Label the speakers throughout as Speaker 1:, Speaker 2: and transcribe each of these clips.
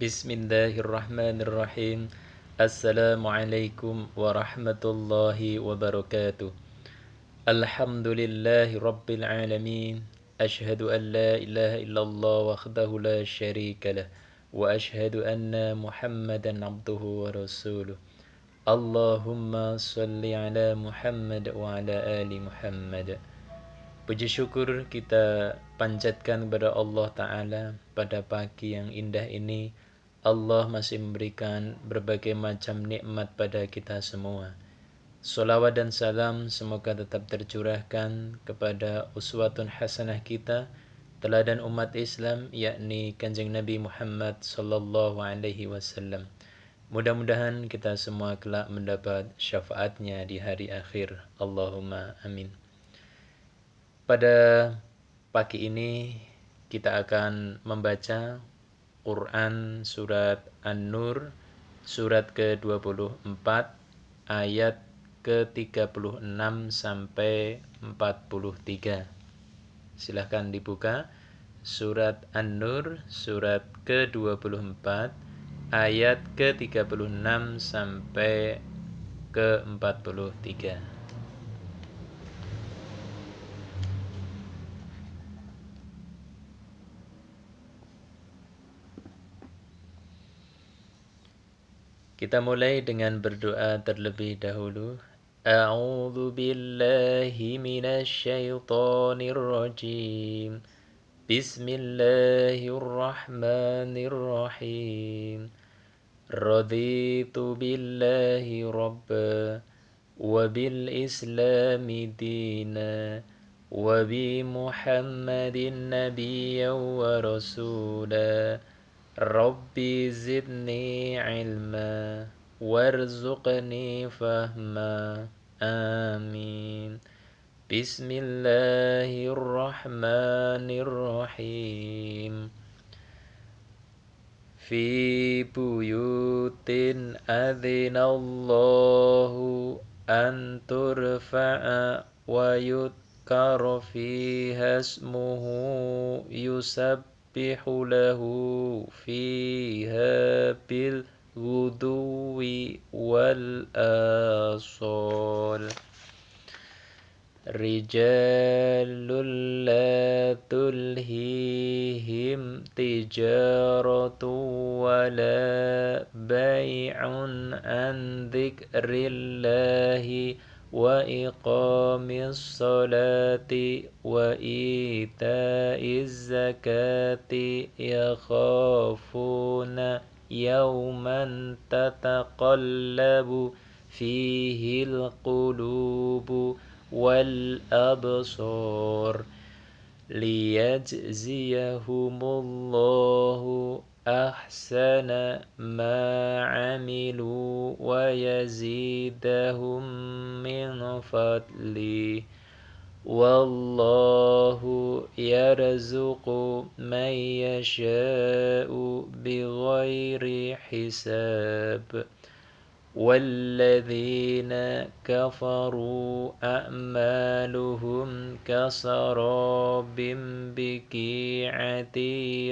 Speaker 1: بسم الله الرحمن الرحيم السلام عليكم ورحمة الله وبركاته الحمد لله رب العالمين أشهد أن لا إله إلا الله وحده لا شريك له وأشهد أن محمدا عبده ورسوله اللهم صل على محمد وعلى آل محمد Puji syukur kita panjatkan kepada Allah Ta'ala pada pagi yang indah ini. Allah masih memberikan berbagai macam nikmat pada kita semua. Salawat dan salam semoga tetap tercurahkan kepada uswatun hasanah kita, teladan umat Islam yakni Kanjeng Nabi Muhammad sallallahu alaihi wasallam. Mudah-mudahan kita semua kelak mendapat syafaatnya di hari akhir. Allahumma amin. Pada pagi ini kita akan membaca Quran Surat An-Nur Surat ke-24 ayat ke-36 sampai 43 Silahkan dibuka Surat An-Nur Surat ke-24 ayat ke-36 sampai ke-43 Kita mulai dengan berdoa terlebih dahulu. أعوذ بالله من الشيطان الرجيم بسم الله الرحمن الرحيم رضيت بالله ربا وبالإسلام دينا وبمحمد نبيا ورسولا ربي زدني علما وارزقني فهما آمين بسم الله الرحمن الرحيم في بيوت أذن الله أن ترفع ويذكر فيها اسمه يسب يسبح له فيها بالغدو والآصال رجال لا تلهيهم تجارة ولا بيع عن ذكر الله وإقام الصلاة وإيتاء الزكاة يخافون يوما تتقلب فيه القلوب والأبصار ليجزيهم الله أحسن ما عملوا ويزيدهم من فضلي والله يرزق من يشاء بغير حساب والذين كفروا أعمالهم كسراب بكيعة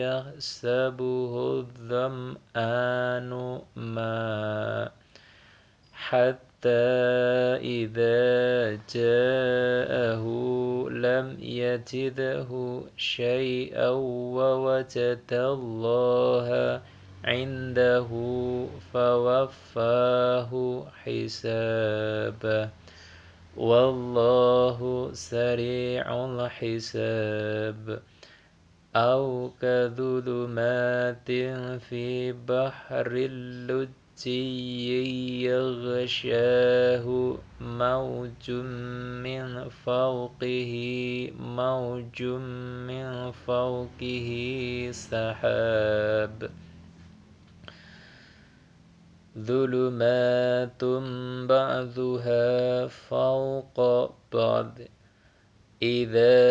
Speaker 1: يحسبه الظمآن ماء حتى إذا جاءه لم يجده شيئا ووجد الله عنده فوفاه حسابه والله سريع الحساب أو كظلمات في بحر اللجي يغشاه موج من فوقه موج من فوقه سحاب ظلمات بعضها فوق بعض إذا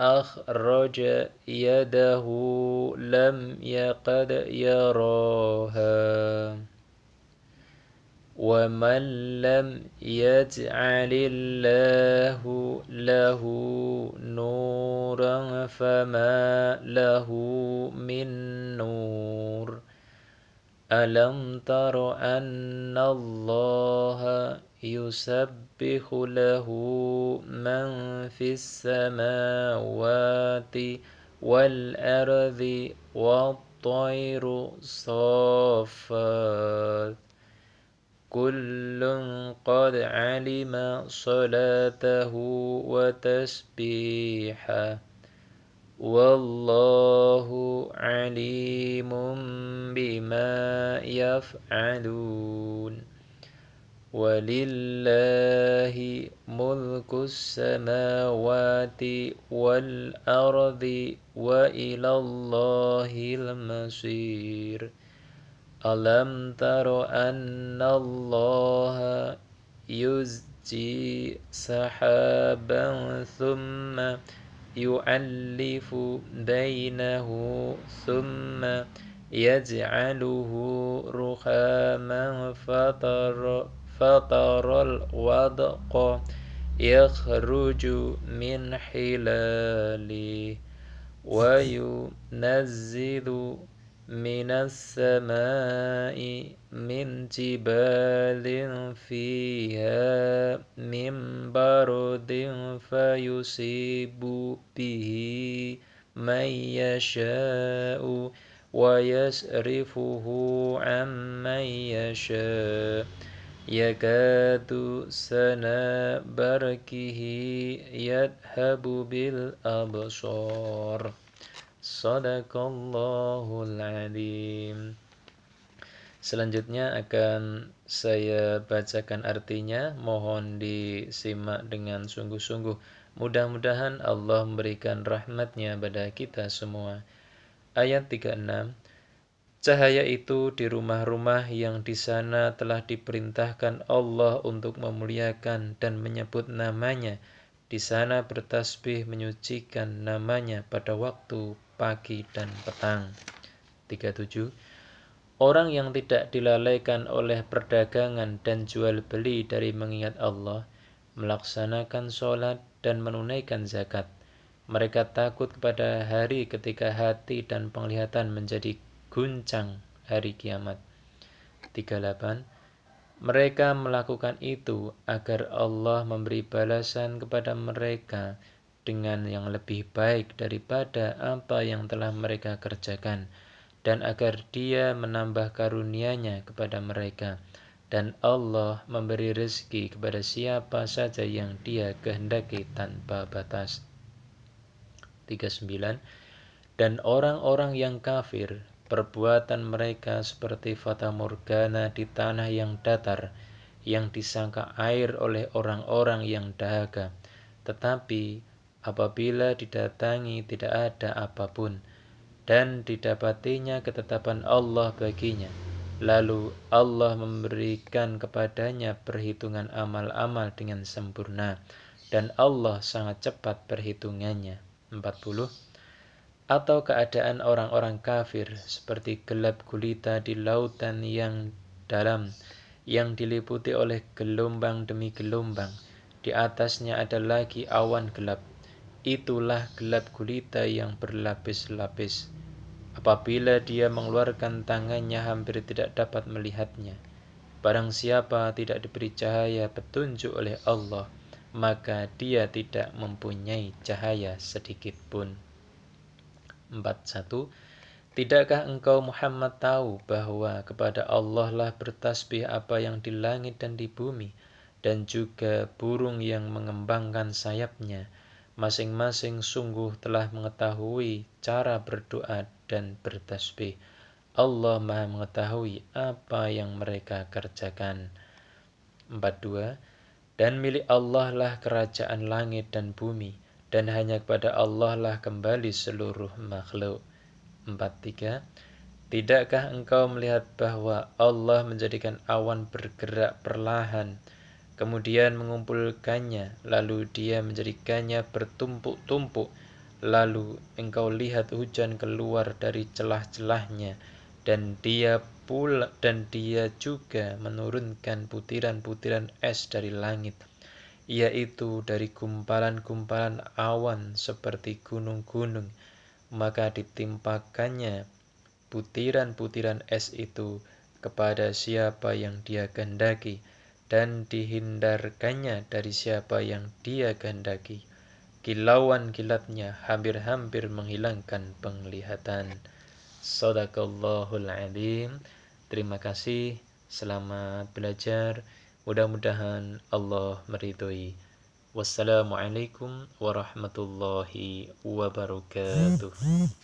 Speaker 1: أخرج يده لم يقد يراها ومن لم يجعل الله له نورا فما له من نور ألم تر أن الله يسبح له من في السماوات والأرض والطير صافات كل قد علم صلاته وتسبيحه والله عليم بما يفعلون ولله ملك السماوات والأرض وإلى الله المصير ألم تر أن الله يزجي سحابا ثم يؤلف بينه ثم يجعله رخاما فطر فطر الودق يخرج من حلاله وينزل من السماء من جبال فيها من برد فيصيب به من يشاء ويصرفه عن من يشاء يكاد سنا بركه يذهب بالأبصار Sadaqallahul Adim Selanjutnya akan saya bacakan artinya, mohon disimak dengan sungguh-sungguh. Mudah-mudahan Allah memberikan rahmatnya pada kita semua. Ayat 36 Cahaya itu di rumah-rumah yang di sana telah diperintahkan Allah untuk memuliakan dan menyebut namanya. Di sana bertasbih menyucikan namanya pada waktu pagi dan petang. 37. Orang yang tidak dilalaikan oleh perdagangan dan jual beli dari mengingat Allah, melaksanakan sholat dan menunaikan zakat. Mereka takut kepada hari ketika hati dan penglihatan menjadi guncang hari kiamat. 38. Mereka melakukan itu agar Allah memberi balasan kepada mereka dengan yang lebih baik daripada apa yang telah mereka kerjakan, dan agar Dia menambah karunia-Nya kepada mereka. Dan Allah memberi rezeki kepada siapa saja yang Dia kehendaki tanpa batas. 39 Dan orang-orang yang kafir, perbuatan mereka seperti fata morgana di tanah yang datar, yang disangka air oleh orang-orang yang dahaga. Tetapi apabila didatangi tidak ada apapun dan didapatinya ketetapan Allah baginya. Lalu Allah memberikan kepadanya perhitungan amal-amal dengan sempurna dan Allah sangat cepat perhitungannya. 40 atau keadaan orang-orang kafir seperti gelap gulita di lautan yang dalam yang diliputi oleh gelombang demi gelombang di atasnya ada lagi awan gelap Itulah gelap gulita yang berlapis-lapis. Apabila dia mengeluarkan tangannya hampir tidak dapat melihatnya. Barang siapa tidak diberi cahaya petunjuk oleh Allah, maka dia tidak mempunyai cahaya sedikit pun. 41 Tidakkah engkau Muhammad tahu bahwa kepada Allah lah bertasbih apa yang di langit dan di bumi dan juga burung yang mengembangkan sayapnya masing-masing sungguh telah mengetahui cara berdoa dan bertasbih. Allah Maha mengetahui apa yang mereka kerjakan. 42 Dan milik Allah lah kerajaan langit dan bumi dan hanya kepada Allah lah kembali seluruh makhluk. 43 Tidakkah engkau melihat bahwa Allah menjadikan awan bergerak perlahan kemudian mengumpulkannya, lalu dia menjadikannya bertumpuk-tumpuk, lalu engkau lihat hujan keluar dari celah-celahnya, dan dia pula dan dia juga menurunkan butiran-butiran es dari langit, yaitu dari gumpalan-gumpalan awan seperti gunung-gunung, maka ditimpakannya butiran-butiran es itu kepada siapa yang dia kehendaki dan dihindarkannya dari siapa yang dia kehendaki. Kilauan kilatnya hampir-hampir menghilangkan penglihatan. Sadaqallahul azim. Terima kasih. Selamat belajar. Mudah-mudahan Allah meridhoi. Wassalamualaikum warahmatullahi wabarakatuh.